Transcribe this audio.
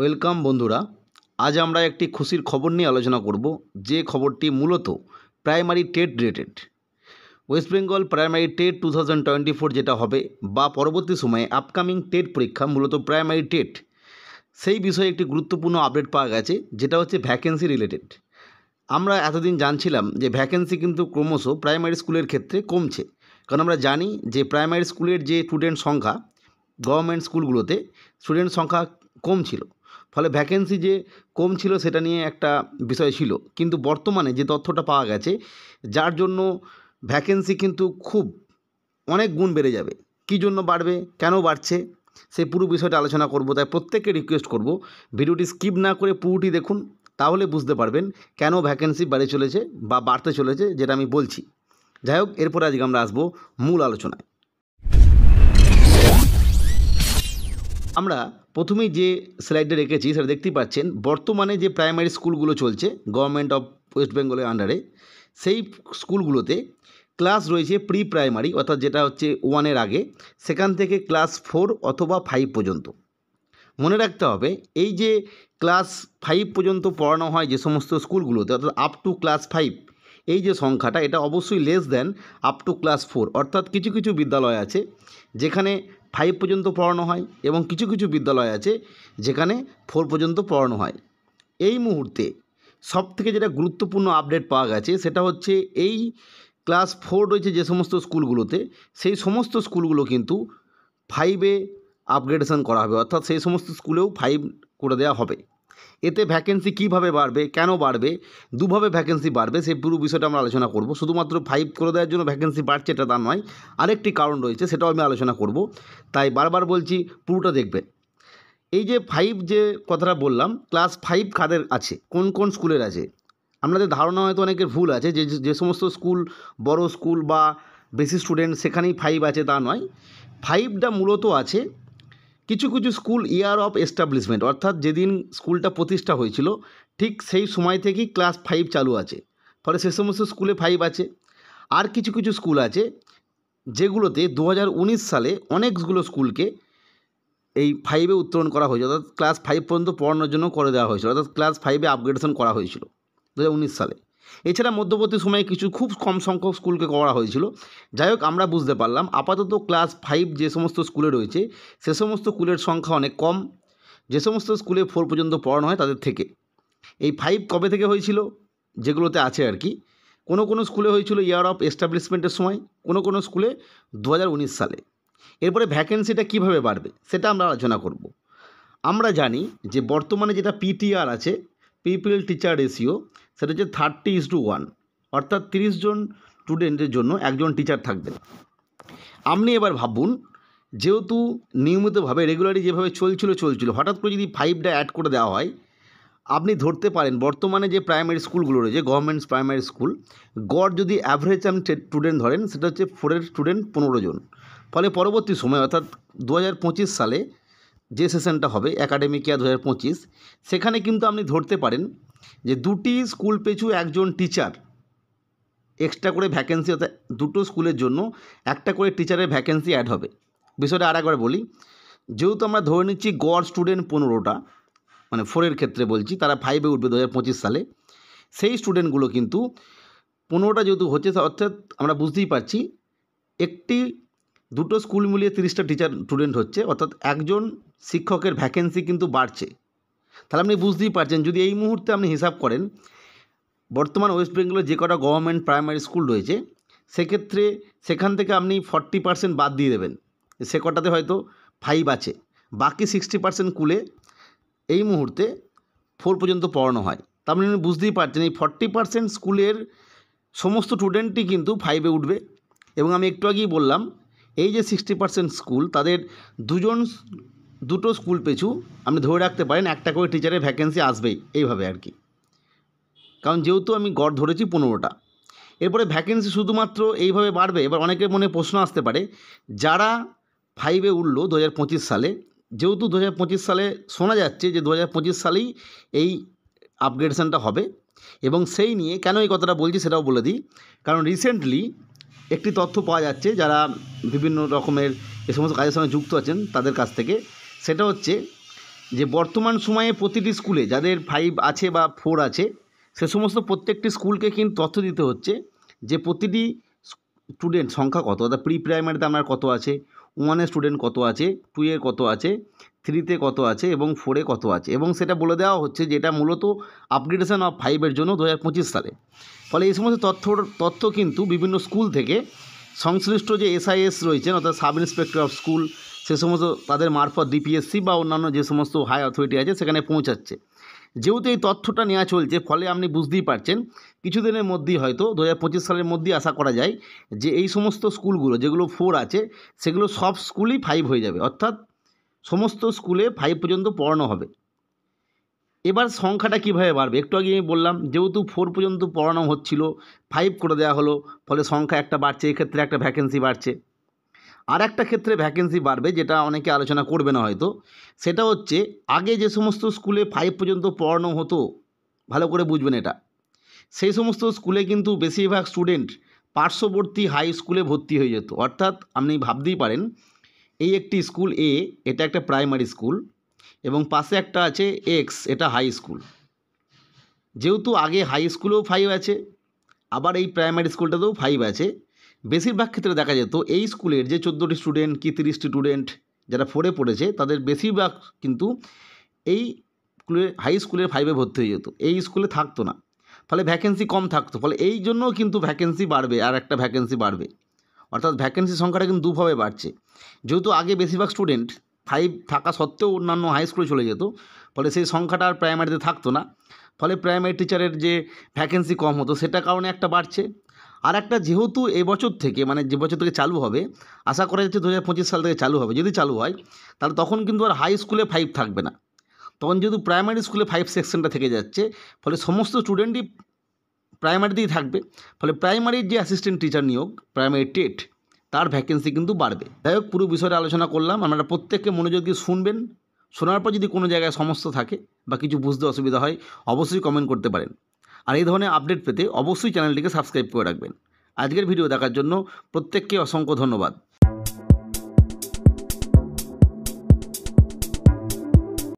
welcome বন্ধুরা আজ আমরা একটি খুশির খবর নিয়ে আলোচনা করব যে খবরটি মূলত primary TET related West Bengal primary TET two thousand twenty four যেটা হবে বা পরবর্তী সময়ে আপকামিং টেট পরীক্ষা মূলত প্রাইমারি টেট সেই বিষয়ে একটি গুরুত্বপূর্ণ আপডেট পাওয়া গেছে যেটা হচ্ছে ভ্যাকেন্সি রিলেটেড আমরা এতদিন জানছিলাম যে ভ্যাকেন্সি কিন্তু ক্রমশ প্রাইমারি স্কুলের ক্ষেত্রে কমছে কারণ আমরা জানি যে প্রাইমারি স্কুলের যে স্টুডেন্ট সংখ্যা গভর্নমেন্ট স্কুলগুলোতে স্টুডেন্ট সংখ্যা কম ছিল ফলে ভ্যাকেন্সি যে কম ছিল সেটা নিয়ে একটা বিষয় ছিল কিন্তু বর্তমানে যে তথ্যটা পাওয়া গেছে যার জন্য ভ্যাকেন্সি কিন্তু খুব অনেক গুণ বেড়ে যাবে কী জন্য বাড়বে কেন বাড়ছে সেই পুরো বিষয়টা আলোচনা করব তাই প্রত্যেককে রিকোয়েস্ট করব ভিডিওটি স্কিপ না করে পুরোটি দেখুন তাহলে বুঝতে পারবেন কেন ভ্যাকেন্সি বাড়ে চলেছে বা বাড়তে চলেছে যেটা আমি বলছি যাই হোক এরপরে আজকে আমরা আসবো মূল আলোচনায় আমরা প্রথমেই যে স্লাইডে রেখেছি সেটা দেখতেই পাচ্ছেন বর্তমানে যে প্রাইমারি স্কুলগুলো চলছে গভর্নমেন্ট অফ ওয়েস্ট বেঙ্গলের আন্ডারে সেই স্কুলগুলোতে ক্লাস রয়েছে প্রি প্রাইমারি অর্থাৎ যেটা হচ্ছে ওয়ানের আগে সেখান থেকে ক্লাস ফোর অথবা ফাইভ পর্যন্ত মনে রাখতে হবে এই যে ক্লাস ফাইভ পর্যন্ত পড়ানো হয় যে সমস্ত স্কুলগুলোতে অর্থাৎ আপ টু ক্লাস ফাইভ এই যে সংখ্যাটা এটা অবশ্যই less than up to class four অর্থাৎ কিছু কিছু বিদ্যালয় আছে যেখানে ফাইভ পর্যন্ত পড়ানো হয় এবং কিছু কিছু বিদ্যালয় আছে যেখানে ফোর পর্যন্ত পড়ানো হয় এই মুহূর্তে সব থেকে যেটা গুরুত্বপূর্ণ আপডেট পাওয়া গেছে সেটা হচ্ছে এই ক্লাস ফোর রয়েছে যে সমস্ত স্কুলগুলোতে সেই সমস্ত স্কুলগুলো কিন্তু ফাইভে আপগ্রেডেশন করা হবে অর্থাৎ সেই সমস্ত স্কুলেও ফাইভ করে দেওয়া হবে এতে ভ্যাকেন্সি কিভাবে বাড়বে কেন বাড়বে দুভাবে ভ্যাকেন্সি বাড়বে সেই পুরো বিষয়টা আমরা আলোচনা করব শুধুমাত্র ফাইভ করে দেওয়ার জন্য ভ্যাকেন্সি বাড়ছে এটা তা নয় আরেকটি কারণ রয়েছে সেটাও আমি আলোচনা করব তাই বারবার বলছি পুরোটা দেখবেন এই যে ফাইভ যে কথাটা বললাম ক্লাস ফাইভ কাদের আছে কোন কোন স্কুলের আছে আমাদের ধারণা হয়তো অনেকের ভুল আছে যে যে সমস্ত স্কুল বড় স্কুল বা বেশি স্টুডেন্ট সেখানেই ফাইভ আছে তা নয় ফাইভটা মূলত আছে কিছু কিছু স্কুল ইয়ার অফ এস্টাবলিশমেন্ট অর্থাৎ যেদিন স্কুলটা প্রতিষ্ঠা হয়েছিল ঠিক সেই সময় থেকেই ক্লাস ফাইভ চালু আছে ফলে সে সমস্ত স্কুলে ফাইভ আছে আর কিছু কিছু স্কুল আছে যেগুলোতে দু সালে অনেকগুলো স্কুলকে এই ফাইভে উত্তরণ করা হয়েছিল অর্থাৎ ক্লাস ফাইভ পর্যন্ত পড়ানোর জন্য করে দেওয়া হয়েছিল অর্থাৎ ক্লাস ফাইভে আপগ্রেডেশন করা হয়েছিল দু সালে এছাড়া মধ্যবর্তী সময়ে কিছু খুব কম সংখ্যক স্কুলকে করা হয়েছিল যাই হোক আমরা বুঝতে পারলাম আপাতত ক্লাস ফাইভ যে সমস্ত স্কুলে রয়েছে সে সমস্ত স্কুলের সংখ্যা অনেক কম যে সমস্ত স্কুলে ফোর পর্যন্ত পড়ানো হয় তাদের থেকে এই ফাইভ কবে থেকে হয়েছিল যেগুলোতে আছে আর কি কোনো কোনো স্কুলে হয়েছিল ইয়ার অফ এস্টাবলিশমেন্টের সময় কোনো কোনো স্কুলে দু সালে এরপরে ভ্যাকেন্সিটা কিভাবে বাড়বে সেটা আমরা আলোচনা করব আমরা জানি যে বর্তমানে যেটা পিটিআর আছে পিপিএল টিচার রেশিও সেটা হচ্ছে থার্টি ইস টু ওয়ান অর্থাৎ তিরিশ জন স্টুডেন্টের জন্য একজন টিচার থাকবেন আপনি এবার ভাবুন যেহেতু নিয়মিতভাবে রেগুলারি যেভাবে চলছিল চলছিল হঠাৎ করে যদি ফাইভটা অ্যাড করে দেওয়া হয় আপনি ধরতে পারেন বর্তমানে যে প্রাইমারি স্কুলগুলো রয়েছে গভর্নমেন্ট প্রাইমারি স্কুল গড় যদি অ্যাভারেজ আপনি স্টুডেন্ট ধরেন সেটা হচ্ছে ফোরের স্টুডেন্ট পনেরো জন ফলে পরবর্তী সময় অর্থাৎ দু সালে যে সেশনটা হবে অ্যাকাডেমিক ইয়ার দু হাজার পঁচিশ সেখানে কিন্তু আপনি ধরতে পারেন যে দুটি স্কুল পিছু একজন টিচার এক্সট্রা করে ভ্যাকেন্সি অর্থাৎ দুটো স্কুলের জন্য একটা করে টিচারের ভ্যাকেন্সি অ্যাড হবে বিষয়টা আর একবার বলি যেহেতু আমরা ধরে নিচ্ছি গড় স্টুডেন্ট পনেরোটা মানে ফোরের ক্ষেত্রে বলছি তারা ফাইভে উঠবে দু সালে সেই স্টুডেন্টগুলো কিন্তু পনেরোটা যেহেতু হচ্ছে অর্থাৎ আমরা বুঝতেই পারছি একটি দুটো স্কুল মিলিয়ে তিরিশটা টিচার স্টুডেন্ট হচ্ছে অর্থাৎ একজন শিক্ষকের ভ্যাকেন্সি কিন্তু বাড়ছে তাহলে আপনি বুঝতেই পারছেন যদি এই মুহূর্তে আপনি হিসাব করেন বর্তমান ওয়েস্ট বেঙ্গলে যে কটা গভর্নমেন্ট প্রাইমারি স্কুল রয়েছে সেক্ষেত্রে সেখান থেকে আপনি ফর্টি পার্সেন্ট বাদ দিয়ে দেবেন সে কটাতে হয়তো ফাইভ আছে বাকি সিক্সটি পার্সেন্ট কুলে এই মুহূর্তে ফোর পর্যন্ত পড়ানো হয় তা মানে আপনি বুঝতেই পারছেন এই ফর্টি পার্সেন্ট স্কুলের সমস্ত স্টুডেন্টই কিন্তু ফাইভে উঠবে এবং আমি একটু আগেই বললাম এই যে সিক্সটি পার্সেন্ট স্কুল তাদের দুজন দুটো স্কুল পিছু আপনি ধরে রাখতে পারেন একটা করে টিচারের ভ্যাকেন্সি আসবেই এইভাবে আর কি কারণ যেহেতু আমি গড় ধরেছি পনেরোটা এরপরে ভ্যাকেন্সি শুধুমাত্র এইভাবে বাড়বে এবার অনেকের মনে প্রশ্ন আসতে পারে যারা ফাইভে উঠল দু সালে যেহেতু দু সালে শোনা যাচ্ছে যে দু সালেই এই আপগ্রেডেশনটা হবে এবং সেই নিয়ে কেন এই কথাটা বলছি সেটাও বলে দিই কারণ রিসেন্টলি একটি তথ্য পাওয়া যাচ্ছে যারা বিভিন্ন রকমের এ সমস্ত কাজের সঙ্গে যুক্ত আছেন তাদের কাছ থেকে সেটা হচ্ছে যে বর্তমান সময়ে প্রতিটি স্কুলে যাদের ফাইভ আছে বা ফোর আছে সে সমস্ত প্রত্যেকটি স্কুলকে কিন্তু তথ্য দিতে হচ্ছে যে প্রতিটি স্টুডেন্ট সংখ্যা কত অর্থাৎ প্রি প্রাইমারিতে আপনার কত আছে ওয়ানে স্টুডেন্ট কত আছে টু এ কত আছে থ্রিতে কত আছে এবং ফোরে কত আছে এবং সেটা বলে দেওয়া হচ্ছে যেটা মূলত আপগ্রেডেশন অফ ফাইভের জন্য দু সালে ফলে এই সমস্ত তথ্য তথ্য কিন্তু বিভিন্ন স্কুল থেকে সংশ্লিষ্ট যে এসআইএস রয়েছেন অর্থাৎ সাব ইন্সপেক্টর অফ স্কুল সে সমস্ত তাদের মারফত ডিপিএসসি বা অন্যান্য যে সমস্ত হাই অথরিটি আছে সেখানে পৌঁছাচ্ছে যেহেতু এই তথ্যটা নেওয়া চলছে ফলে আপনি বুঝতেই পারছেন কিছুদিনের মধ্যেই হয়তো দু সালের মধ্যেই আশা করা যায় যে এই সমস্ত স্কুলগুলো যেগুলো ফোর আছে সেগুলো সব স্কুলই ফাইভ হয়ে যাবে অর্থাৎ সমস্ত স্কুলে ফাইভ পর্যন্ত পড়ানো হবে এবার সংখ্যাটা কীভাবে বাড়বে একটু আগে আমি বললাম যেহেতু ফোর পর্যন্ত পড়ানো হচ্ছিল ফাইভ করে দেওয়া হলো ফলে সংখ্যা একটা বাড়ছে এক্ষেত্রে একটা ভ্যাকেন্সি বাড়ছে আর একটা ক্ষেত্রে ভ্যাকেন্সি বাড়বে যেটা অনেকে আলোচনা করবে না হয়তো সেটা হচ্ছে আগে যে সমস্ত স্কুলে ফাইভ পর্যন্ত পড়ানো হতো ভালো করে বুঝবেন এটা সেই সমস্ত স্কুলে কিন্তু বেশিরভাগ স্টুডেন্ট পার্শ্ববর্তী হাই স্কুলে ভর্তি হয়ে যেত অর্থাৎ আপনি ভাবতেই পারেন এই একটি স্কুল এ এটা একটা প্রাইমারি স্কুল এবং পাশে একটা আছে এক্স এটা হাই স্কুল যেহেতু আগে হাই স্কুলেও ফাইভ আছে আবার এই প্রাইমারি স্কুলটাতেও ফাইভ আছে বেশিরভাগ ক্ষেত্রে দেখা যেত এই স্কুলের যে চোদ্দোটি স্টুডেন্ট কি তিরিশটি স্টুডেন্ট যারা ফোরে পড়েছে তাদের বেশিরভাগ কিন্তু এই স্কুলের হাই স্কুলের ফাইভে ভর্তি হয়ে যেত এই স্কুলে থাকতো না ফলে ভ্যাকেন্সি কম থাকতো ফলে এই জন্যও কিন্তু ভ্যাকেন্সি বাড়বে আর একটা ভ্যাকেন্সি বাড়বে অর্থাৎ ভ্যাকেন্সির সংখ্যাটা কিন্তু দুভাবে বাড়ছে যেহেতু আগে বেশিরভাগ স্টুডেন্ট ফাইভ থাকা সত্ত্বেও অন্যান্য হাই স্কুলে চলে যেত ফলে সেই সংখ্যাটা আর প্রাইমারিতে থাকতো না ফলে প্রাইমারি টিচারের যে ভ্যাকেন্সি কম হতো সেটা কারণে একটা বাড়ছে আর একটা যেহেতু এবছর থেকে মানে যে বছর থেকে চালু হবে আশা করা যাচ্ছে দু হাজার সাল থেকে চালু হবে যদি চালু হয় তাহলে তখন কিন্তু আর হাই স্কুলে ফাইভ থাকবে না তখন যেহেতু প্রাইমারি স্কুলে ফাইভ সেকশনটা থেকে যাচ্ছে ফলে সমস্ত স্টুডেন্টই প্রাইমারিতেই থাকবে ফলে প্রাইমারির যে অ্যাসিস্ট্যান্ট টিচার নিয়োগ প্রাইমারি টেট তার ভ্যাকেন্সি কিন্তু বাড়বে যাই হোক পুরো বিষয়ে আলোচনা করলাম আপনারা প্রত্যেককে মনোযোগ দিয়ে শুনবেন শোনার পর যদি কোনো জায়গায় সমস্যা থাকে বা কিছু বুঝতে অসুবিধা হয় অবশ্যই কমেন্ট করতে পারেন আর এই ধরনের আপডেট পেতে অবশ্যই চ্যানেলটিকে সাবস্ক্রাইব করে রাখবেন আজকের ভিডিও দেখার জন্য প্রত্যেককে অসংখ্য ধন্যবাদ